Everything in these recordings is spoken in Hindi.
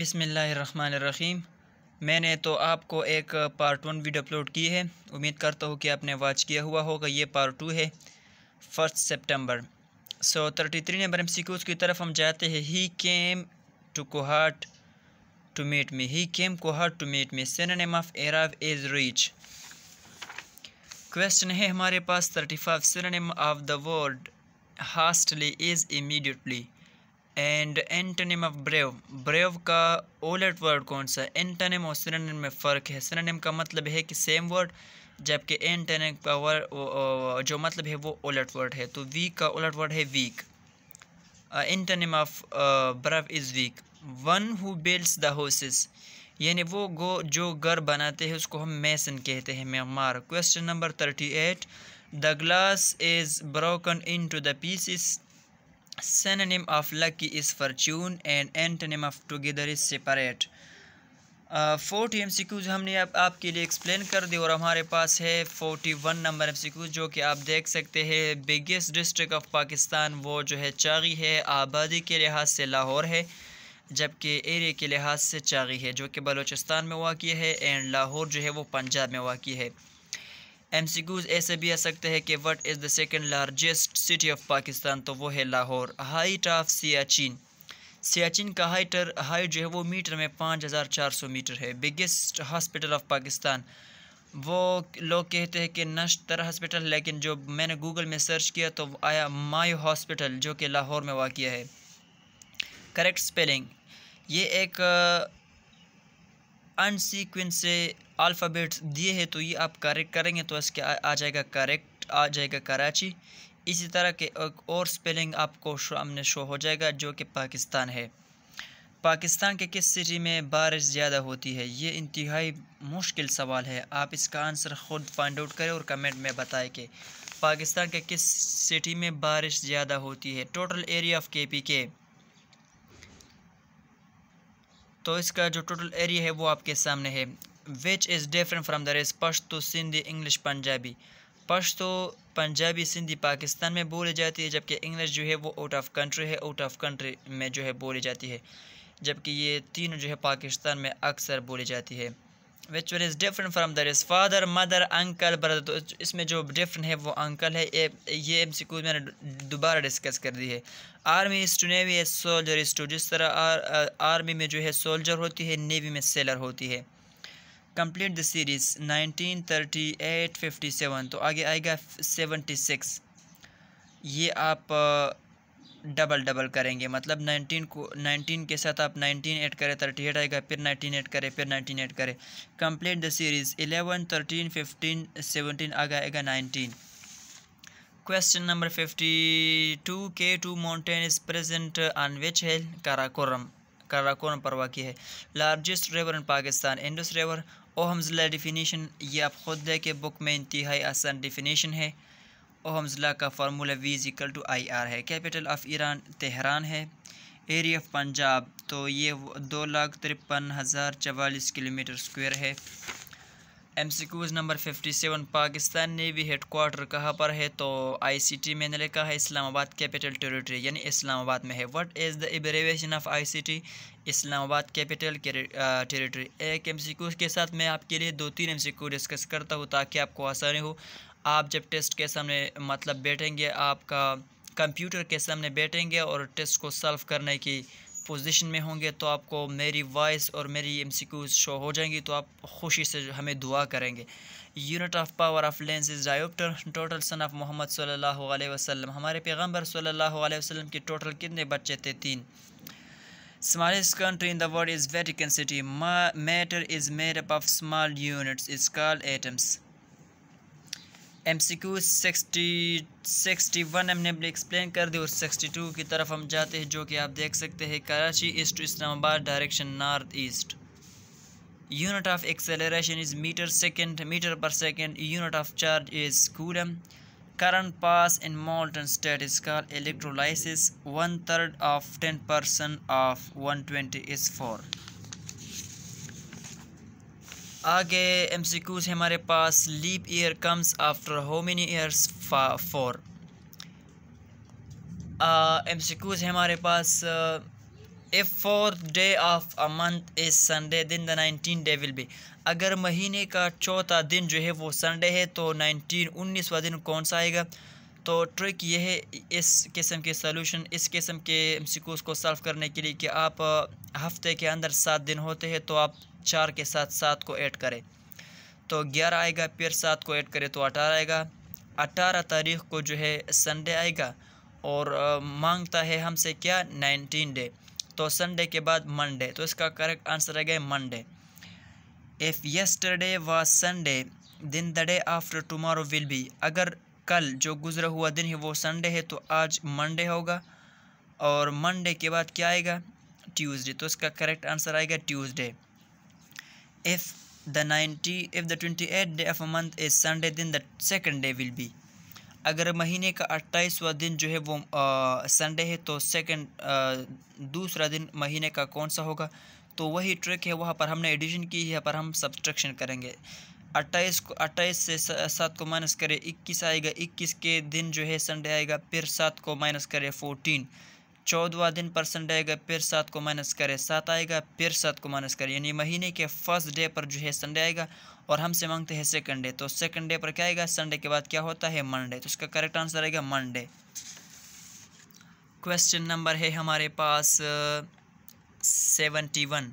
बिसमीम मैंने तो आपको एक पार्ट वन वीडियो अपलोड की है उम्मीद करता हूँ कि आपने वॉच किया हुआ होगा ये पार्ट टू है फर्स्ट सितंबर so thirty three number M की तरफ हम जाते हैं he came to Kohat to meet me he came Kohat to meet me synonym of arrive is reach question है हमारे पास thirty five synonym of the word hastily is immediately and antonym of brave brave का ओलेट वर्ड कौन सा एंटनिम और सिनोनिम में फ़र्क है सिनोनिम का मतलब है कि सेम वर्ड जबकि एंटनिम का वर्ड जो मतलब है वो ओलेट वर्ड है तो वीक का ओलेट वर्ड है weak antonym of brave is weak one who builds the houses यानी वो गो जो घर बनाते हैं उसको हम मैसन कहते हैं Myanmar question number thirty eight the glass is broken into the pieces synonym of lucky is fortune and antonym of together is separate forty M C Qs हमने आप, आपके लिए एक्सप्लेन कर दी और हमारे पास है forty one number M C Qs जो कि आप देख सकते हैं बिगेस्ट डिस्ट्रिक्ट ऑफ पाकिस्तान वो जो है चागी है आबादी के लिहाज से लाहौर है जबकि एरिया के लिहाज से चागी है जो कि बलूचिस्तान में वाक़ है एंड लाहौर जो है वो पंजाब में वाक़ है एमसीक्यूज ऐसे भी आ सकते हैं कि what is the second largest city of Pakistan तो वो है लाहौर हाइट ऑफ सियाचिन सियाचिन का हाइटर हाइट जो है वो मीटर में पाँच हज़ार चार सौ मीटर है बिगेस्ट हॉस्पिटल ऑफ पाकिस्तान वो लोग कहते हैं कि नश्तर हॉस्पिटल लेकिन जो मैंने गूगल में सर्च किया तो आया मायो हॉस्पिटल जो कि लाहौर में वाक़ है करेक्ट स्पेलिंग ये एक अनसीक्वेंस से अल्फ़ाबेट्स दिए हैं तो ये आप करेक्ट करेंगे तो इसके आ, आ जाएगा करेक्ट आ जाएगा कराची इसी तरह के और स्पेलिंग आपको सामने शो हो जाएगा जो कि पाकिस्तान है पाकिस्तान के किस सिटी में बारिश ज़्यादा होती है ये इंतहाई मुश्किल सवाल है आप इसका आंसर ख़ुद फाइंड आउट करें और कमेंट में बताएं कि पाकिस्तान के किस सिटी में बारिश ज़्यादा होती है total area of K P K तो इसका जो टोटल एरिया है वो आपके सामने है which is different from the rest Pashto Sindhi English Punjabi Pashto Punjabi Sindhi Pakistan में बोली जाती है जबकि इंग्लिश जो है वो आउट ऑफ कंट्री है आउट ऑफ कंट्री में जो है बोली जाती है जबकि ये तीनों जो है पाकिस्तान में अक्सर बोली जाती है which one is different from other is father mother uncle brother तो इसमें जो डिफरेंट है वो अंकल है ए, ये एम सी मैंने दोबारा डिस्कस कर दी है army is to navy as soldier is to जिस तरह आर, आर्मी uh, में जो है सोल्जर होती है नेवी में सेलर होती है complete the series nineteen thirty eight fifty seven तो आगे आएगा सेवेंटी सिक्स ये आप uh, डबल डबल करेंगे मतलब 19 को 19 के साथ आप 19 ऐड करें 38 आएगा फिर 19 ऐड करें फिर 19 ऐड करें कंप्लीट द सीरीज 11 13 15 17 आगे आएगा 19 question number 52 K two mountain is present on which है काराकोरम काराकोरम पर्वा की है largest river in Pakistan Indus river ओहमजिला डिफिनीशन ये आप खुद देखें बुक में इंतहाई आसान डिफिनीशन है जिला का formula V is to I R है कैपिटल ऑफ ईरान तेहरान है एरिया ऑफ पंजाब तो ये दो लाख तिरपन हज़ार चवालीस किलोमीटर स्क्वायर है M C Qs number fifty seven Pakistan navy headquarter कहाँ पर है तो आई सी टी मैंने लिखा है इस्लामाबाद कैपिटल टेरिटरी यानी इस्लामाबाद में है what is the abbreviation of I C T Islamabad capital territory एक एम सी क्यूज़ के साथ मैं आपके लिए दो तीन एम सी क्यू डिस्कस करता हूँ ताकि आपको आसानी हो आप जब टेस्ट के सामने मतलब बैठेंगे आपका कंप्यूटर के सामने बैठेंगे और टेस्ट को सॉल्व करने की पोजीशन में होंगे तो आपको मेरी वॉइस और मेरी एमसीक्यूज शो हो जाएंगी तो आप खुशी से हमें दुआ करेंगे unit of power of lens is dioptre total son of Muhammad सल्लल्लाहु अलैहि वसल्लम हमारे पैगंबर सल्लल्लाहु अलैहि वसल्लम के टोटल कितने बच्चे थे तीन smallest country in the world is Vatican City matter is made up of small units is it's atoms M C Q sixty sixty one हमने अभी एक्सप्लेन कर दी और सिक्सटी टू की तरफ हम जाते हैं जो कि आप देख सकते हैं Karachi east to Islamabad direction north east unit of acceleration is metre second metre per second unit of charge is coulomb current pass in molten state is call electrolysis one third of ten percent of one twenty is four आगे एम सी क्यूज है हमारे पास leap year comes after how many years four M C Qs है हमारे पास a fourth day of a month is Sunday then the nineteen day will be अगर महीने का चौथा दिन जो है वो संडे है तो नाइनटीन उन्नीसवा दिन कौन सा आएगा तो ट्रिक ये है इस किस्म के सोलूशन इस किस्म के एम को सॉल्व करने के लिए कि आप हफ्ते के अंदर सात दिन होते हैं तो आप चार के साथ सात को ऐड करें तो ग्यारह आएगा फिर सात को ऐड करें तो अठारह आएगा अठारह तारीख को जो है संडे आएगा और मांगता है हमसे क्या नाइनटीन डे तो संडे के बाद मंडे तो इसका करेक्ट आंसर आ गया Monday if yesterday was Sunday then the day after tomorrow will be अगर कल जो गुजरा हुआ दिन है वो संडे है तो आज मंडे होगा और मंडे के बाद क्या आएगा ट्यूसडे तो इसका करेक्ट आंसर आएगा Tuesday if the ninety if the twenty eight day of a month is Sunday then the second day will be अगर महीने का अट्ठाईसवा दिन जो है वो संडे है तो सेकंड दूसरा दिन महीने का कौन सा होगा तो वही ट्रिक है वहाँ पर हमने एडिशन की है पर हम सब्सट्रक्शन करेंगे अट्ठाईस को अट्ठाईस से सात को माइनस करें इक्कीस आएगा इक्कीस के दिन जो है संडे आएगा फिर सात को माइनस करें फोर्टीन चौदवा दिन पर संडे आएगा फिर सात को माइनस करें सात आएगा फिर सात को माइनस करें यानी महीने के फर्स्ट डे पर जो है संडे आएगा और हमसे मांगते हैं सेकंड डे तो सेकंड डे पर क्या आएगा संडे के बाद क्या होता है मंडे तो इसका करेक्ट आंसर आएगा मंडे क्वेश्चन नंबर है हमारे पास seventy one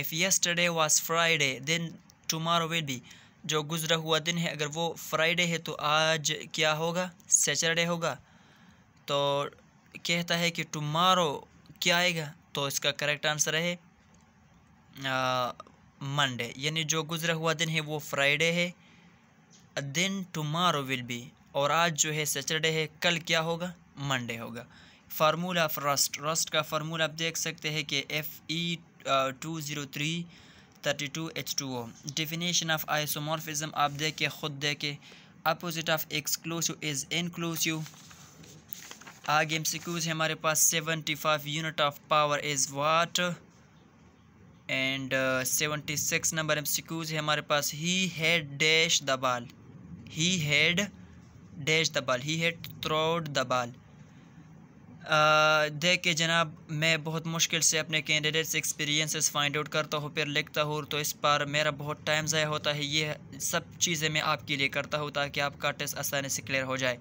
if yesterday was Friday then tomorrow will be जो गुज़रा हुआ दिन है अगर वो फ्राइडे है तो आज क्या होगा सैटरडे होगा तो कहता है कि टमारो क्या आएगा तो इसका करेक्ट आंसर है मंडे यानी जो गुज़रा हुआ दिन है वो फ्राइडे है दिन टमारो विल बी और आज जो है सैटरडे है कल क्या होगा मंडे होगा फार्मूला ऑफ रस्ट रस्ट का फार्मूला आप देख सकते हैं कि F E two zero three thirty two H two O definition of isomorphism आप देखिए ख़ुद देखिए opposite of exclusive is inclusive आगे एम है हमारे पास seventy five unit of power is watt and seventy six number M है हमारे पास he had dash the ball he had dash the ball he had थ्रोड the बाल दे के जनाब मैं बहुत मुश्किल से अपने कैंडिडेट्स एक्सपीरियंसेस फाइंड आउट करता हूँ फिर लिखता हूँ तो इस पर मेरा बहुत टाइम ज़ाया होता है ये सब चीज़ें मैं आपके लिए करता हूँ ताकि आपका टेस्ट आसानी से क्लियर हो जाए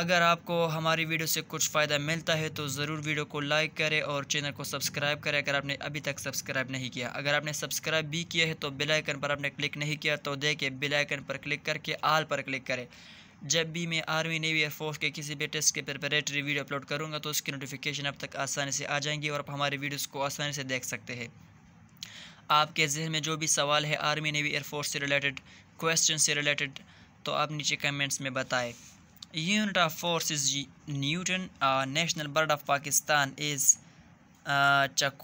अगर आपको हमारी वीडियो से कुछ फ़ायदा मिलता है तो ज़रूर वीडियो को लाइक करें और चैनल को सब्सक्राइब करें अगर आपने अभी तक सब्सक्राइब नहीं किया अगर आपने सब्सक्राइब भी किया है तो बेल आइकन पर आपने क्लिक नहीं किया तो देखें बेल आइकन पर क्लिक करके आल पर क्लिक करें जब भी मैं आर्मी नेवी एयरफोर्स के किसी भी टेस्ट के प्रिपेरेटरी वीडियो अपलोड करूँगा तो उसकी नोटिफिकेशन अब तक आसानी से आ जाएंगी और आप हमारे वीडियोज़ को आसानी से देख सकते हैं आपके जहन में जो भी सवाल है आर्मी नेवी एयरफोर्स से रिलेटेड क्वेश्चन से रिलेटेड तो आप नीचे कमेंट्स में बताएं unit newton national bird of Pakistan is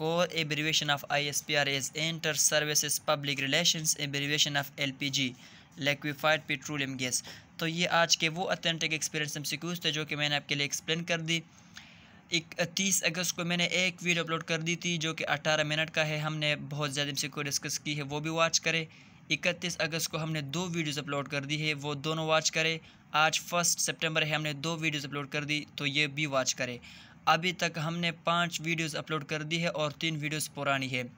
bird of of I S P R of inter services public relation Public of L P G liquefied petroleum gas तो ये आज के वो अथेंटिक एक्सपीरियंस एमसीक्यूज थे जो कि मैंने आपके लिए एक्सप्लेन कर दी एक तीस अगस्त को मैंने एक वीडियो अपलोड कर दी थी जो कि अठारह मिनट का है हमने बहुत ज़्यादा को डिस्कस की है वो भी वॉच करें इकतीस अगस्त को हमने दो वीडियोस अपलोड कर दी है वो दोनों वॉच करें आज फर्स्ट सितंबर है हमने दो वीडियोस अपलोड कर दी तो ये भी वॉच करें अभी तक हमने पांच वीडियोस अपलोड कर दी है और तीन वीडियोस पुरानी है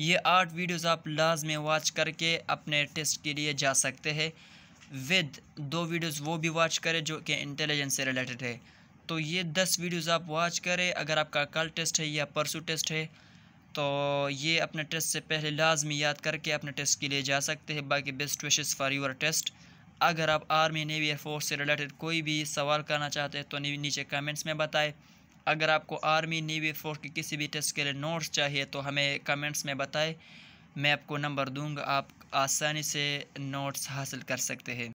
ये आठ वीडियोस आप लाजमी वॉच करके अपने टेस्ट के लिए जा सकते हैं विद दो वीडियोस वो भी वॉच करें जो कि इंटेलिजेंस से रिलेटेड है तो ये दस वीडियोस आप वॉच करें अगर आपका कल टेस्ट है या परसों टेस्ट है तो ये अपने टेस्ट से पहले लाजमी याद करके अपने टेस्ट के लिए जा सकते हैं बाकी best wishes for your test अगर आप आर्मी नेवी एयरफोर्स से रिलेटेड कोई भी सवाल करना चाहते हैं तो नीचे कमेंट्स में बताएं अगर आपको आर्मी नेवी फोर्स के किसी भी टेस्ट के लिए नोट्स चाहिए तो हमें कमेंट्स में बताएं मैं आपको नंबर दूंगा आप आसानी से नोट्स हासिल कर सकते हैं